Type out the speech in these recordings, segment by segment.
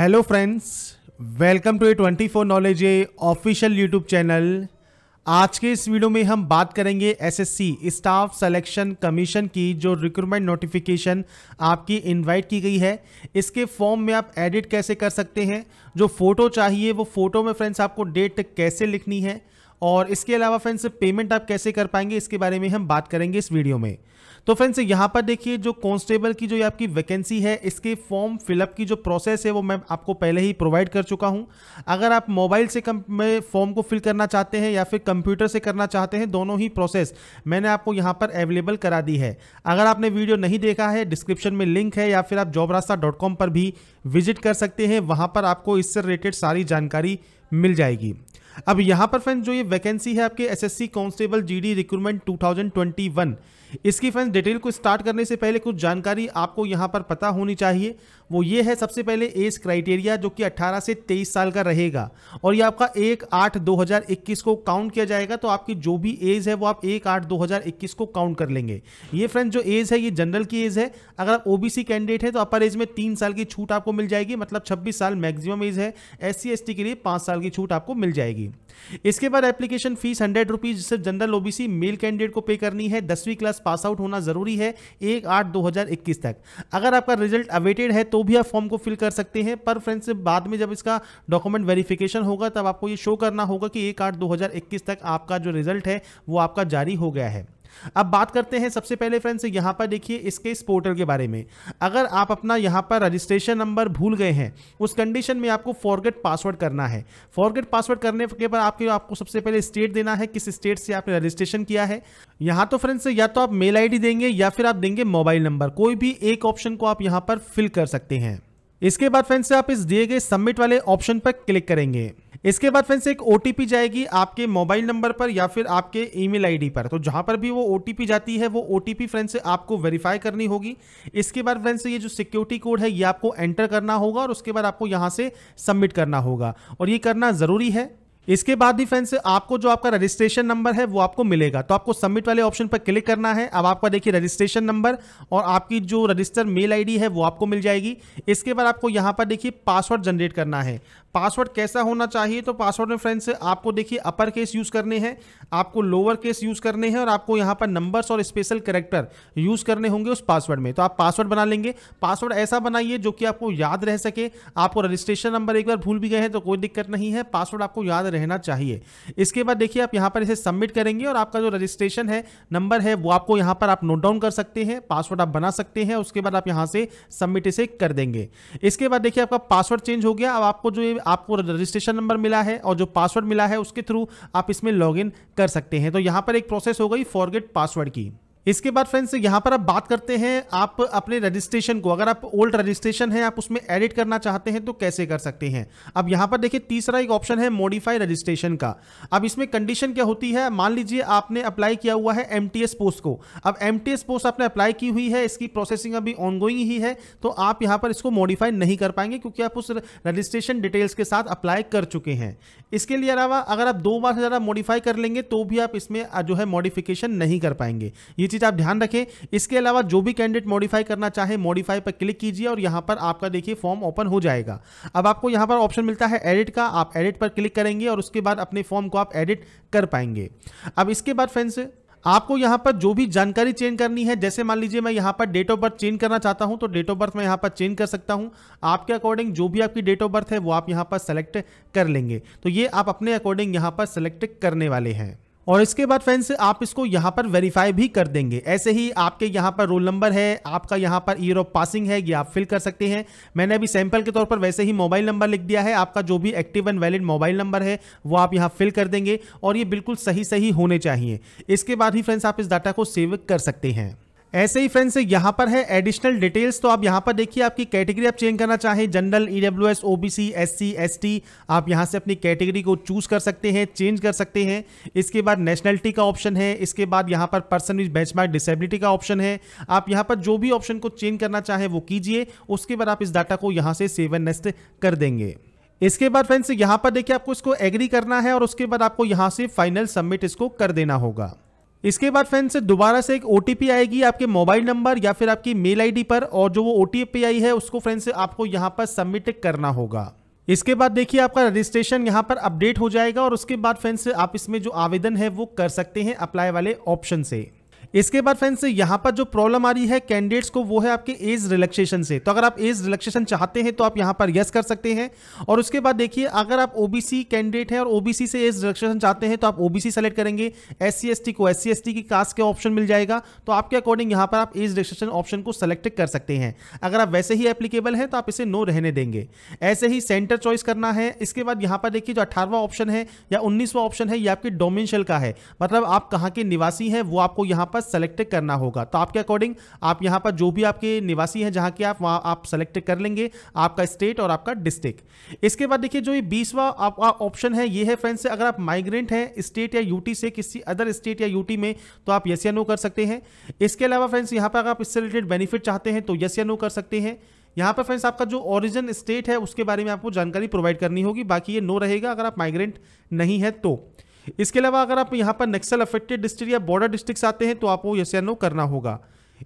hello friends welcome to A twenty four knowledge ए official YouTube channel आज के इस वीडियो में हम बात करेंगे एसएससी स्टाफ सिलेक्शन कमीशन की जो रिक्रूटमेंट नोटिफिकेशन आपकी इनवाइट की गई है इसके फॉर्म में आप एडिट कैसे कर सकते हैं जो फ़ोटो चाहिए वो फ़ोटो में फ्रेंड्स आपको डेट कैसे लिखनी है और इसके अलावा फ्रेंड्स पेमेंट आप कैसे कर पाएंगे इसके बारे में हम बात करेंगे इस वीडियो में तो फ्रेंड्स यहाँ पर देखिए जो कांस्टेबल की जो आपकी वैकेंसी है इसके फॉर्म फिलअप की जो प्रोसेस है वो मैं आपको पहले ही प्रोवाइड कर चुका हूँ अगर आप मोबाइल से फॉर्म को फिल करना चाहते हैं या फिर कंप्यूटर से करना चाहते हैं दोनों ही प्रोसेस मैंने आपको यहाँ पर अवेलेबल करा दी है अगर आपने वीडियो नहीं देखा है डिस्क्रिप्शन में लिंक है या फिर आप जॉब रास्ता डॉट कॉम पर भी विजिट कर सकते हैं वहाँ पर आपको इससे रिलेटेड सारी जानकारी मिल जाएगी अब यहाँ पर फ्रेंड जो ये वैकेंसी है आपके एसएससी कांस्टेबल जीडी रिक्रूटमेंट 2021 इसकी फ्रेंड्स डिटेल को स्टार्ट करने से पहले कुछ जानकारी आपको यहाँ पर पता होनी चाहिए वो ये है सबसे पहले एज क्राइटेरिया जो कि 18 से 23 साल का रहेगा और ये आपका एक आठ 2021 को काउंट किया जाएगा तो आपकी जो भी एज है वो आप एक आठ इक्कीस को काउंट कर लेंगे ये फ्रेंड्स जो एज है ये जनरल की एज है अगर आप ओबीसी कैंडिडेट है तो अपर एज में तीन साल की छूट आपको मिल जाएगी मतलब छब्बीस साल मैक्सिमम एज है एस सी के लिए पाँच साल की छूट आपको मिल जाएगी इसके बाद एप्लीकेशन फीस हंड्रेड रुपीज सिर्फ जनरल ओबीसी मेल कैंडिडेट को पे करनी है दसवीं क्लास पास आउट होना जरूरी है एक आठ दो हजार इक्कीस तक अगर आपका रिजल्ट अवेटेड है तो भी आप फॉर्म को फिल कर सकते हैं पर फ्रेंड्स बाद में जब इसका डॉक्यूमेंट वेरिफिकेशन होगा तब आपको ये शो करना होगा कि एक आठ दो हजार इक्कीस तक आपका जो रिजल्ट है वो आपका जारी हो गया है अब बात करते हैं सबसे पहले फ्रेंड्स यहाँ पर देखिए इसके इस पोर्टल के बारे में अगर आप अपना यहाँ पर रजिस्ट्रेशन नंबर भूल गए हैं उस कंडीशन में आपको फॉरगेट पासवर्ड करना है फॉरगेट पासवर्ड करने के बाद आपके आपको सबसे पहले स्टेट देना है किस स्टेट से आपने रजिस्ट्रेशन किया है यहाँ तो फ्रेंड्स या तो आप मेल आईडी देंगे या फिर आप देंगे मोबाइल नंबर कोई भी एक ऑप्शन को आप यहाँ पर फिल कर सकते हैं इसके बाद फ्रेंड से आप इस दिए गए सबमिट वाले ऑप्शन पर क्लिक करेंगे इसके बाद फ्रेंड्स एक ओटीपी जाएगी आपके मोबाइल नंबर पर या फिर आपके ईमेल आईडी पर तो जहां पर भी वो ओटीपी जाती है वो ओटीपी फ्रेंड्स आपको वेरीफाई करनी होगी इसके बाद फ्रेंड्स ये जो सिक्योरिटी कोड है ये आपको एंटर करना होगा और उसके बाद आपको यहां से सबमिट करना होगा और ये करना जरूरी है इसके बाद ही फ्रेंड्स आपको जो आपका रजिस्ट्रेशन नंबर है वो आपको मिलेगा तो आपको सबमिट वाले ऑप्शन पर क्लिक करना है अब आपका देखिए रजिस्ट्रेशन नंबर और आपकी जो रजिस्टर मेल आईडी है वो आपको मिल जाएगी इसके बाद आपको यहाँ पर देखिए पासवर्ड जनरेट करना है पासवर्ड कैसा होना चाहिए तो पासवर्ड में फ्रेंड्स आपको देखिए अपर केस यूज़ करने हैं आपको लोअर केस यूज़ करने हैं और आपको यहाँ पर नंबर्स और स्पेशल करेक्टर यूज़ करने होंगे उस पासवर्ड में तो आप पासवर्ड बना लेंगे पासवर्ड ऐसा बनाइए जो कि आपको याद रह सके आपको रजिस्ट्रेशन नंबर एक बार भूल भी गए हैं तो कोई दिक्कत नहीं है पासवर्ड आपको याद रहना चाहिए इसके बाद देखिए आप यहाँ पर इसे सबमिट करेंगे और आपका जो रजिस्ट्रेशन है नंबर है वो आपको यहाँ पर आप नोट डाउन कर सकते हैं पासवर्ड आप बना सकते हैं उसके बाद आप यहाँ से सबमिट इसे कर देंगे इसके बाद देखिए आपका पासवर्ड चेंज हो गया अब आपको जो आपको रजिस्ट्रेशन नंबर मिला है और जो पासवर्ड मिला है उसके थ्रू आप इसमें लॉग कर सकते हैं तो यहाँ पर एक प्रोसेस हो गई फॉरगेट पासवर्ड की इसके बाद फ्रेंड्स यहाँ पर आप बात करते हैं आप अपने रजिस्ट्रेशन को अगर आप ओल्ड रजिस्ट्रेशन है आप उसमें एडिट करना चाहते हैं तो कैसे कर सकते हैं अब यहाँ पर देखिए तीसरा एक ऑप्शन है मॉडिफाई रजिस्ट्रेशन का अब इसमें कंडीशन क्या होती है मान लीजिए आपने अप्लाई किया हुआ है एम पोस्ट को अब एम पोस्ट आपने अप्लाई की हुई है इसकी प्रोसेसिंग अभी ऑनगोइंग ही है तो आप यहाँ पर इसको मॉडिफाई नहीं कर पाएंगे क्योंकि आप उस रजिस्ट्रेशन डिटेल्स के साथ अप्लाई कर चुके हैं इसके लिए अलावा अगर आप दो बार से ज़्यादा मॉडिफाई कर लेंगे तो भी आप इसमें जो है मॉडिफिकेशन नहीं कर पाएंगे ये चीज़ आप ध्यान रखें इसके अलावा जो भी कैंडिडेट मॉडिफाई करना चाहे मॉडिफाई पर क्लिक कीजिए और यहां पर आपका देखिए फॉर्म ओपन हो जाएगा अब आपको यहां पर ऑप्शन मिलता है एडिट का आप एडिट पर क्लिक करेंगे और उसके बाद अपने फॉर्म को आप एडिट कर पाएंगे अब इसके बाद फ्रेंड्स आपको यहां पर जो भी जानकारी चेंज करनी है जैसे मान लीजिए मैं यहां पर डेट ऑफ बर्थ चेंज करना चाहता हूं तो डेट ऑफ बर्थ मैं यहां पर चेंज कर सकता हूं आपके अकॉर्डिंग जो भी आपकी डेट ऑफ बर्थ है वो आप यहां पर सेलेक्ट कर लेंगे तो ये आप अपने अकॉर्डिंग यहां पर सेलेक्ट करने वाले हैं और इसके बाद फ्रेंड्स आप इसको यहाँ पर वेरीफाई भी कर देंगे ऐसे ही आपके यहाँ पर रोल नंबर है आपका यहाँ पर ईयर ऑफ पासिंग है ये आप फिल कर सकते हैं मैंने अभी सैंपल के तौर पर वैसे ही मोबाइल नंबर लिख दिया है आपका जो भी active and valid mobile number है वो आप यहाँ फिल कर देंगे और ये बिल्कुल सही सही होने चाहिए इसके बाद ही फ्रेंड्स आप इस डाटा को सेव कर सकते हैं ऐसे ही फ्रेंड्स यहाँ पर है एडिशनल डिटेल्स तो आप यहाँ पर देखिए आपकी कैटेगरी आप चेंज करना चाहें general E W S O B C S C S T आप यहाँ से अपनी कैटेगरी को चूज कर सकते हैं चेंज कर सकते हैं इसके बाद नेशनलिटी का ऑप्शन है इसके बाद यहाँ पर person with benchmark disability का ऑप्शन है आप यहाँ पर जो भी ऑप्शन को चेंज करना चाहें वो कीजिए उसके बाद आप इस डाटा को यहाँ से सेवन नेस्ट कर देंगे इसके बाद फ्रेंड्स यहाँ पर देखिए आपको इसको एग्री करना है और उसके बाद आपको यहाँ से फाइनल सबमिट इसको कर देना होगा इसके बाद फ्रेंड्स दोबारा से एक ओ आएगी आपके मोबाइल नंबर या फिर आपकी मेल आईडी पर और जो वो ओ आई है उसको फ्रेंड्स आपको यहाँ पर सबमिट करना होगा इसके बाद देखिए आपका रजिस्ट्रेशन यहाँ पर अपडेट हो जाएगा और उसके बाद फ्रेंड्स आप इसमें जो आवेदन है वो कर सकते हैं अप्लाई वाले ऑप्शन से इसके बाद फ्रेंड्स यहाँ पर जो प्रॉब्लम आ रही है कैंडिडेट्स को वो है आपके एज रिलैक्सेशन से तो अगर आप एज रिलैक्सेशन चाहते हैं तो आप यहाँ पर यस कर सकते हैं और उसके बाद देखिए अगर आप ओबीसी कैंडिडेट हैं और ओबीसी से एज रिलैक्सेशन चाहते हैं तो आप ओबीसी सेलेक्ट करेंगे एस सी को एस सी की कास्ट का ऑप्शन मिल जाएगा तो आपके अकॉर्डिंग यहाँ पर आप एज रिलेक्सेशन ऑप्शन को सेलेक्ट कर सकते हैं अगर आप वैसे ही एप्लीकेबल हैं तो आप इसे नो रहने देंगे ऐसे ही सेंटर चॉइस करना है इसके बाद यहाँ पर देखिए जो अठारवा ऑप्शन है या उन्नीसवा ऑप्शन है ये आपके डोमेंशल का है मतलब आप कहाँ के निवासी हैं वो आपको यहाँ पर पास सेलेक्ट करना होगा तो आपके अकॉर्डिंग आप यहां पर जो भी आपके निवासी हैं जहां के आप वहां आप सेलेक्ट कर लेंगे आपका स्टेट और आपका डिस्ट्रिक्ट इसके बाद देखिए जो ये बीसवा आपका ऑप्शन है ये है फ्रेंड्स अगर आप माइग्रेंट हैं स्टेट या यूटी से किसी अदर स्टेट या यूटी में तो आप यस या नो कर सकते हैं इसके अलावा फ्रेंड्स यहाँ पर अगर आप इससे रिलेटेड बेनिफिट चाहते हैं तो यस या नो कर सकते हैं यहाँ पर फ्रेंड्स आपका जो ओरिजिन स्टेट है उसके बारे में आपको जानकारी प्रोवाइड करनी होगी बाकी ये नो रहेगा अगर आप माइग्रेंट नहीं है तो इसके अलावा अगर आप यहाँ पर नक्सल अफेक्टेड डिस्ट्रिक्ट या बॉर्डर डिस्ट्रिक्ट आते हैं तो आपको यस नो करना होगा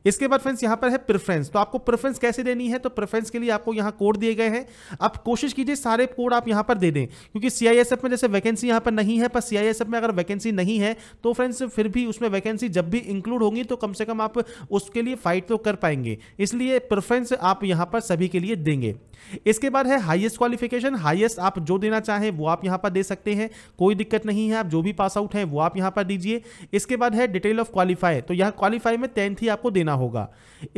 इसके बाद फ्रेंड्स यहां पर है प्रेफरेंस तो आपको प्रेफरेंस कैसे देनी है तो प्रेफरेंस के लिए आपको यहां कोड दिए गए हैं आप कोशिश कीजिए सारे कोड आप यहां पर दे दें क्योंकि सीआईएसएफ में जैसे वैकेंसी यहां पर नहीं है पर सीआईएसएफ में अगर वैकेंसी नहीं है तो फ्रेंड्स फिर भी उसमें वैकेंसी जब भी इंक्लूड होंगी तो कम से कम आप उसके लिए फाइट तो कर पाएंगे इसलिए प्रेफरेंस आप यहां पर सभी के लिए देंगे इसके बाद है हाइएस्ट क्वालिफिकेशन हाइएस्ट आप जो देना चाहें वो आप यहां पर दे सकते हैं कोई दिक्कत नहीं है आप जो भी पास आउट है वो आप यहां पर दीजिए इसके बाद है डिटेल ऑफ क्वालिफाई तो यहां क्वालिफाई में टेंथ ही आपको देना देना होगा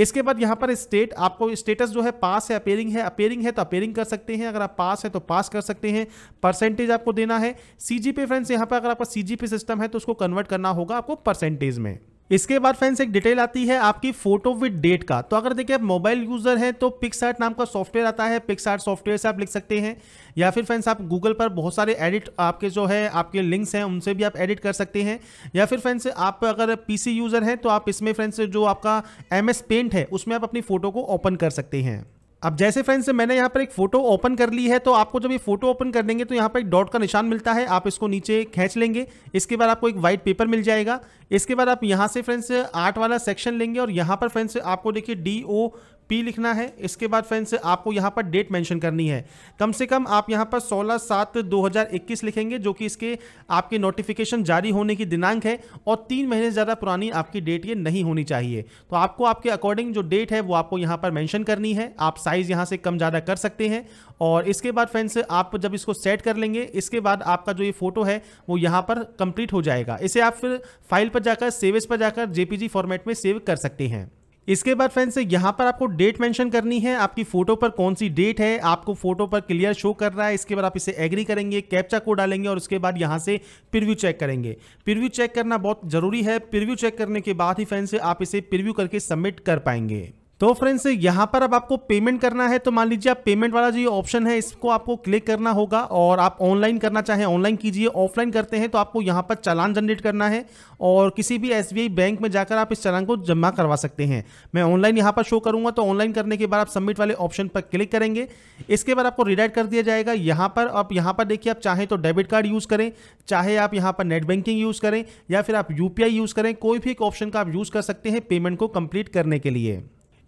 इसके बाद यहाँ पर स्टेट आपको स्टेटस जो है पास है अपेयरिंग है अपेयरिंग है तो अपेयरिंग कर सकते हैं अगर आप पास है तो पास कर सकते हैं परसेंटेज आपको देना है सी जी फ्रेंड्स यहाँ पर अगर आपका सी सिस्टम है तो उसको कन्वर्ट करना होगा आपको परसेंटेज में इसके बाद फ्रेंड्स एक डिटेल आती है आपकी फोटो विद डेट का तो अगर देखिए आप मोबाइल यूजर हैं तो पिक्स नाम का सॉफ्टवेयर आता है पिक्स सॉफ्टवेयर से आप लिख सकते हैं या फिर फ्रेंड्स आप गूगल पर बहुत सारे एडिट आपके जो है आपके लिंक्स हैं उनसे भी आप एडिट कर सकते हैं या फिर फ्रेंड्स आप अगर पी यूजर हैं तो आप इसमें फ्रेंड्स जो आपका एम पेंट है उसमें आप अपनी फोटो को ओपन कर सकते हैं अब जैसे फ्रेंड्स मैंने यहाँ पर एक फोटो ओपन कर ली है तो आपको जब ये फोटो ओपन कर देंगे तो यहाँ पर एक डॉट का निशान मिलता है आप इसको नीचे खींच लेंगे इसके बाद आपको एक वाइट पेपर मिल जाएगा इसके बाद आप यहाँ से फ्रेंड्स आर्ट वाला सेक्शन लेंगे और यहाँ पर फ्रेंड्स आपको देखिए डी ओ पी लिखना है इसके बाद फ्रेंड्स आपको यहाँ पर डेट मेंशन करनी है कम से कम आप यहाँ पर 16 सात 2021 लिखेंगे जो कि इसके आपके नोटिफिकेशन जारी होने की दिनांक है और तीन महीने से ज़्यादा पुरानी आपकी डेट ये नहीं होनी चाहिए तो आपको आपके अकॉर्डिंग जो डेट है वो आपको यहाँ पर मैंशन करनी है आप साइज़ यहाँ से कम ज़्यादा कर सकते हैं और इसके बाद फ्रेंड्स आप जब इसको सेट कर लेंगे इसके बाद आपका जो ये फोटो है वो यहाँ पर कंप्लीट हो जाएगा इसे आप फिर फाइल पर जाकर सेवेज पर जाकर जेपीजी फॉर्मेट में सेव कर सकते हैं इसके बाद फ्रेंड्स यहाँ पर आपको डेट मेंशन करनी है आपकी फोटो पर कौन सी डेट है आपको फोटो पर क्लियर शो कर रहा है इसके बाद आप इसे एग्री करेंगे कैप्चा को डालेंगे और उसके बाद यहाँ से प्रिव्यू चेक करेंगे प्रिव्यू चेक करना बहुत जरूरी है प्रिव्यू चेक करने के बाद ही फ्रेंड्स आप इसे प्रिव्यू करके सबमिट कर पाएंगे तो फ्रेंड्स यहाँ पर अब आपको पेमेंट करना है तो मान लीजिए आप पेमेंट वाला जो ये ऑप्शन है इसको आपको क्लिक करना होगा और आप ऑनलाइन करना चाहें ऑनलाइन कीजिए ऑफलाइन करते हैं तो आपको यहाँ पर चालान जनरेट करना है और किसी भी एस बैंक में जाकर आप इस चालान को जमा करवा सकते हैं मैं ऑनलाइन यहाँ पर शो करूँगा तो ऑनलाइन करने के बाद आप सबमिट वाले ऑप्शन पर क्लिक करेंगे इसके बाद आपको रिडाइट कर दिया जाएगा यहाँ पर आप यहाँ पर देखिए आप चाहें तो डेबिट कार्ड यूज़ करें चाहे आप यहाँ पर नेट बैंकिंग यूज़ करें या फिर आप यू यूज़ करें कोई भी एक ऑप्शन का आप यूज़ कर सकते हैं पेमेंट को कम्प्लीट करने के लिए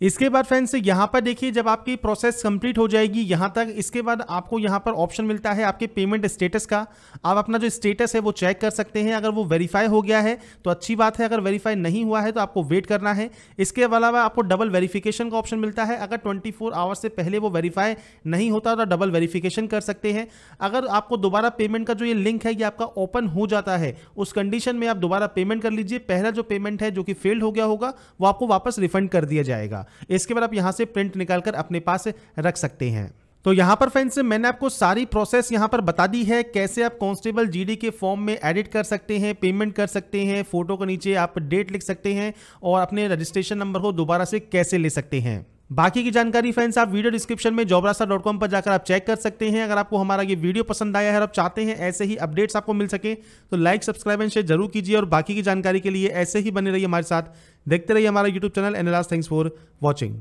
इसके बाद फ्रेंड्स यहाँ पर देखिए जब आपकी प्रोसेस कंप्लीट हो जाएगी यहाँ तक इसके बाद आपको यहाँ पर ऑप्शन मिलता है आपके पेमेंट स्टेटस का आप अपना जो स्टेटस है वो चेक कर सकते हैं अगर वो वेरीफाई हो गया है तो अच्छी बात है अगर वेरीफाई नहीं हुआ है तो आपको वेट करना है इसके अलावा आपको डबल वेरीफिकेशन का ऑप्शन मिलता है अगर ट्वेंटी फोर आवर्स से पहले वो वेरीफाई नहीं होता तो डबल वेरीफिकेशन कर सकते हैं अगर आपको दोबारा पेमेंट का जो ये लिंक है ये आपका ओपन हो जाता है उस कंडीशन में आप दोबारा पेमेंट कर लीजिए पहला जो पेमेंट है जो कि फेल्ड हो गया होगा वो आपको वापस रिफंड कर दिया जाएगा इसके बाद आप यहाँ से प्रिंट निकालकर अपने पास रख सकते हैं तो यहाँ पर फ्रेंड्स मैंने आपको सारी प्रोसेस यहाँ पर बता दी है कैसे आप कांस्टेबल जीडी के फॉर्म में एडिट कर सकते हैं पेमेंट कर सकते हैं फोटो के नीचे आप डेट लिख सकते हैं और अपने रजिस्ट्रेशन नंबर को दोबारा से कैसे ले सकते हैं बाकी की जानकारी फ्रेंड्स आप वीडियो डिस्क्रिप्शन में जॉबरासा डॉट कॉम पर जाकर आप चेक कर सकते हैं अगर आपको हमारा ये वीडियो पसंद आया है और आप चाहते हैं ऐसे ही अपडेट्स आपको मिल सके तो लाइक सब्सक्राइब एंड शेयर जरूर कीजिए और बाकी की जानकारी के लिए ऐसे ही बने रहिए हमारे साथ देखते रहिए हमारा यूट्यूब चैनल एनलास थैंक्स फॉर वॉचिंग